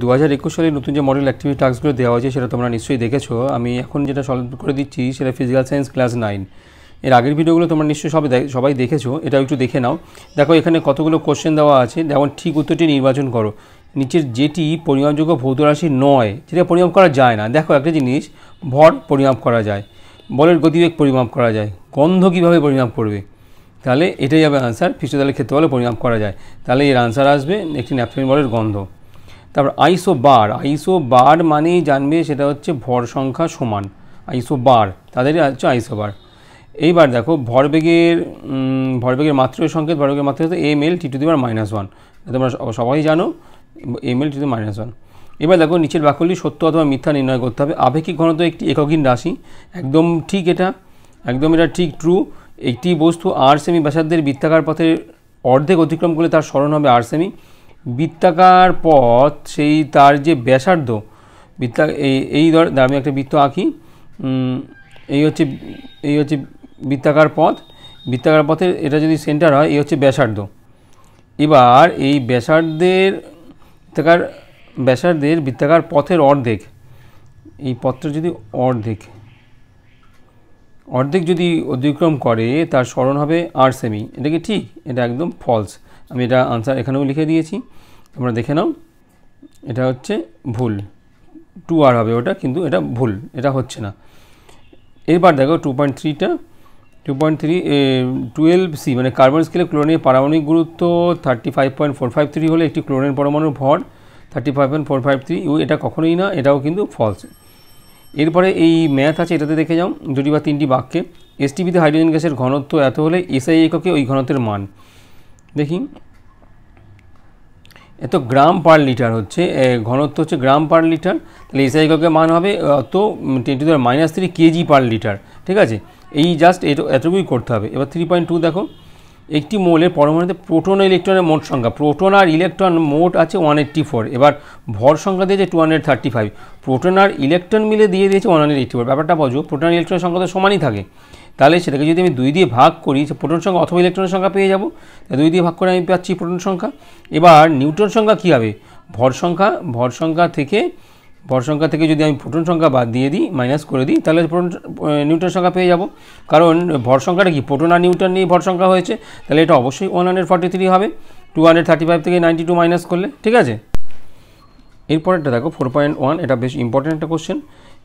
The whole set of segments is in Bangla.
দু হাজার একুশ সালে নতুন যে মডেল অ্যাক্টিভিটি টাস্কগুলো দেওয়া হয়েছে সেটা তোমরা নিশ্চয়ই দেখেছো আমি এখন যেটা সলভ করে দিচ্ছি সেটা ফিজিক্যাল সায়েন্স ক্লাস নাইন এর আগের ভিডিওগুলো তোমরা নিশ্চয়ই সবাই সবাই দেখেছো এটা একটু দেখে নাও দেখো এখানে কতগুলো কোশ্চেন দেওয়া আছে যেমন ঠিক উত্তরটি নির্বাচন করো নিচের যেটি পরিমাপযোগ্য ভৌত রাশি নয় যেটা পরিমাপ করা যায় না দেখো একটা জিনিস ভর পরিমাপ করা যায় বলের গতিবেগ পরিমাপ করা যায় গন্ধ কীভাবে পরিমাপ করবে তাহলে এটাই যাবে আনসার ফিস্টোতালের ক্ষেত্রে বলে পরিমাপ করা যায় তাহলে এর আনসার আসবে একটি ন্যাপসিন বলের গন্ধ তারপর আইসো বার আইসো বার মানেই জানবে সেটা হচ্ছে ভর সংখ্যা সমান আইসো বার তাদেরই হচ্ছে আইসো বার এইবার দেখো ভরবেগের ভরবেগের মাত্র সংকেত ভরবেগের মাত্র হচ্ছে এম এল টি টু দিবার মাইনাস ওয়ান তোমরা সবাই জানো M L T two minus one এবার দেখো নিচের বাক্যগুলি সত্য অথবা মিথ্যা নির্ণয় করতে হবে আপেক্ষিক ঘনত্ব একটি এককহীন রাশি একদম ঠিক এটা একদম এটা ঠিক ট্রু একটি বস্তু আর সেমি ব্যাসার্ধের বৃত্তাকার পথের অর্ধেক অতিক্রম করলে তার স্মরণ হবে আর সেমি বৃত্তাকার পথ সেই তার যে ব্যাসার্ধ বৃত্তা এই এই ধর আমি একটা বৃত্ত আঁকি এই হচ্ছে এই হচ্ছে বৃত্তাকার পথ বৃত্তাকার পথের এটা যদি সেন্টার হয় এই হচ্ছে ব্যাসার্ধ এবার এই ব্যাসার্ধের বৃত্তাকার ব্যাসার্ধের বৃত্তাকার পথের অর্ধেক এই পথটা যদি অর্ধেক অর্ধেক যদি অতিক্রম করে তার স্মরণ হবে আর সেমি এটা কি ঠিক এটা একদম ফলস আমি এটা আনসার এখানেও লিখে দিয়েছি তোমরা দেখে নাও এটা হচ্ছে ভুল টু আর হবে ওটা কিন্তু এটা ভুল এটা হচ্ছে না এরপর দেখো টু পয়েন্ট থ্রিটা two point three twelve C মানে কার্বন স্কেলে ক্লোরিনের পারমাণবিক গুরুত্ব thirty five point four five three হলে একটি ক্লোরিনের পরমাণুর ভর thirty five point four five three এটা কখনোই না এটাও কিন্তু ফলস এরপরে এই ম্যাথ আছে এটাতে দেখে যাও দুটি বা তিনটি বাক্যে এসটিভিতে হাইড্রোজেন গ্যাসের ঘনত্ব এত হলে এসআই এককে ওই ঘনত্বের মান দেখি এত গ্রাম পার লিটার হচ্ছে ঘনত্ব হচ্ছে গ্রাম পার লিটার তাহলে এসআই মান হবে অত ten two minus three KG per litre ঠিক আছে এই জাস্ট এতটুকুই করতে হবে এবার থ্রি পয়েন্ট টু দেখো একটি মোলের পরমাণুতে প্রোটন ও ইলেকট্রনের মোট সংখ্যা প্রোটন আর ইলেকট্রন মোট আছে ওয়ান এইট্টি ফোর এবার ভর সংখ্যা দিয়েছে two hundred thirty five proton আর ইলেকট্রন মিলে দিয়ে দিয়েছে ওয়ান হান্ড্রেড এইট্টি ফোর ব্যাপারটা বোঝো প্রোটন ইলেকট্রনের সংখ্যা তো সমানই থাকে তাহলে সেটাকে যদি আমি দুই দিয়ে ভাগ করি সে প্রোটন সংখ্যা অথবা ইলেকট্রনের সংখ্যা পেয়ে যাবো দুই দিয়ে ভাগ করে আমি পাচ্ছি প্রোটন সংখ্যা এবার নিউট্রন সংখ্যা কী হবে ভর সংখ্যা ভর সংখ্যা থেকে ভর সংখ্যা থেকে যদি আমি প্রোটন সংখ্যা বাদ দিয়ে দিই মাইনাস করে দিই তাহলে প্রোটন নিউটন সংখ্যা পেয়ে যাব কারণ ভর সংখ্যাটা কি প্রোটন আর নিউট্রন নিয়ে ভর সংখ্যা হয়েছে তাহলে এটা অবশ্যই ওয়ান হান্ড্রেড ফর্টি থ্রি হবে টু হান্ড্রেড থার্টি ফাইভ থেকে নাইনটি টু মাইনাস করলে ঠিক আছে এরপরেরটা দেখো ফোর পয়েন্ট ওয়ান এটা বেশ ইম্পর্ট্যান্ট একটা কোশ্চেন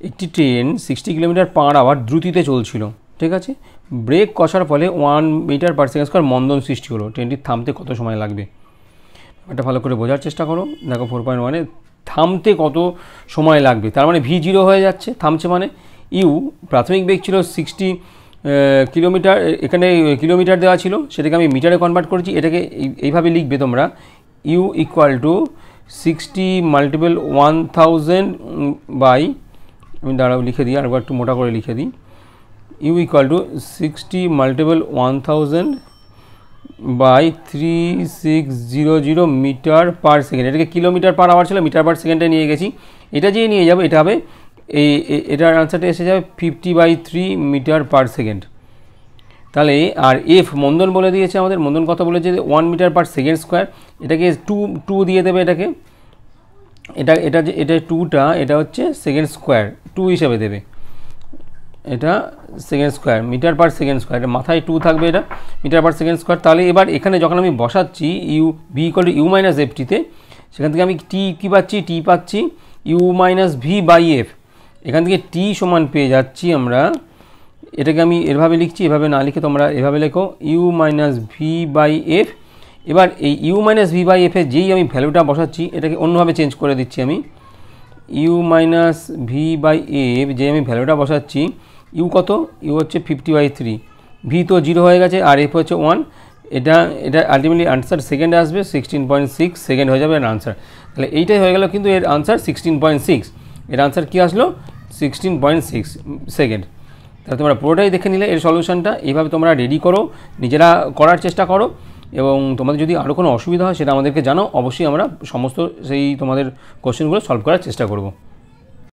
একটি train sixty kilometre per hour দ্রুতিতে চলছিল ঠিক আছে ব্রেক কষার ফলে one metre per second square মন্দন সৃষ্টি হলো ট্রেনটি থামতে কত সময় লাগবে এটা ভালো করে বোঝার চেষ্টা করো দেখো ফোর পয়েন্ট ওয়ানে থামতে কত সময় লাগবে তার মানে ভি জিরো হয়ে যাচ্ছে থামছে মানে ইউ প্রাথমিক বেগ ছিল সিক্সটি কিলোমিটার এখানে কিলোমিটার দেওয়া ছিল সেটাকে আমি মিটারে কনভার্ট করেছি এটাকে এইভাবে লিখবে তোমরা U equal to sixty multiple one thousand by আমি দাঁড়াও লিখে দিই একবার একটু মোটা করে লিখে দিই u equal to 60 multiple 1000 by three six zero zero metre per second এটাকে কিলোমিটার পার আওয়ার ছিল মিটার পার সেকেন্ডে নিয়ে গেছি এটা যে নিয়ে যাবো এটা হবে এই এটার আনসারটা এসে যাবে fifty by three metre per second তাহলে আর এফ মন্দন বলে দিয়েছে আমাদের মন্দন কথা বলেছে one metre per second square এটাকে টু টু দিয়ে দেবে এটাকে এটা এটা যে এটা টুটা এটা হচ্ছে সেকেন্ড স্কোয়ার টু হিসাবে দেবে এটা second square metre per second square এটা মাথায় টু থাকবে এটা মিটার পার সেকেন্ড স্কোয়ার তাহলে এবার এখানে যখন আমি বসাচ্ছি U V equal U minus F টিতে সেখান থেকে আমি টি কী পাচ্ছি টি পাচ্ছি U minus V by F এখান থেকে টি সমান পেয়ে যাচ্ছি আমরা এটাকে আমি এভাবে লিখছি এভাবে না লিখে তোমরা এভাবে লেখো U minus V by F এবার এই ইউ মাইনাস ভি বাই এফের যেই আমি ভ্যালুটা বসাচ্ছি এটাকে অন্যভাবে চেঞ্জ করে দিচ্ছি আমি ইউ মাইনাস ভি বাই এ যে আমি ভ্যালুটা বসাচ্ছি ইউ কত ইউ হচ্ছে ফিফটি বাই থ্রি ভি তো জিরো হয়ে গেছে আর এফ হচ্ছে ওয়ান এটা এটা আলটিমেটলি আনসার সেকেন্ড আসবে সিক্সটিন পয়েন্ট সিক্স সেকেন্ড হয়ে যাবে এর আনসার তাহলে এইটাই হয়ে গেল কিন্তু এর আনসার সিক্সটিন পয়েন্ট সিক্স এর আনসার কী আসলো সিক্সটিন পয়েন্ট সিক্স সেকেন্ড তাহলে তোমরা পুরোটাই দেখে নিলে এর সলিউশনটা এইভাবে তোমরা রেডি করো নিজেরা করার চেষ্টা করো এবং তোমাদের যদি আরও কোনো অসুবিধা হয় সেটা আমাদেরকে জানাও অবশ্যই আমরা সমস্ত সেই তোমাদের কোশ্চেনগুলো সলভ করার চেষ্টা করব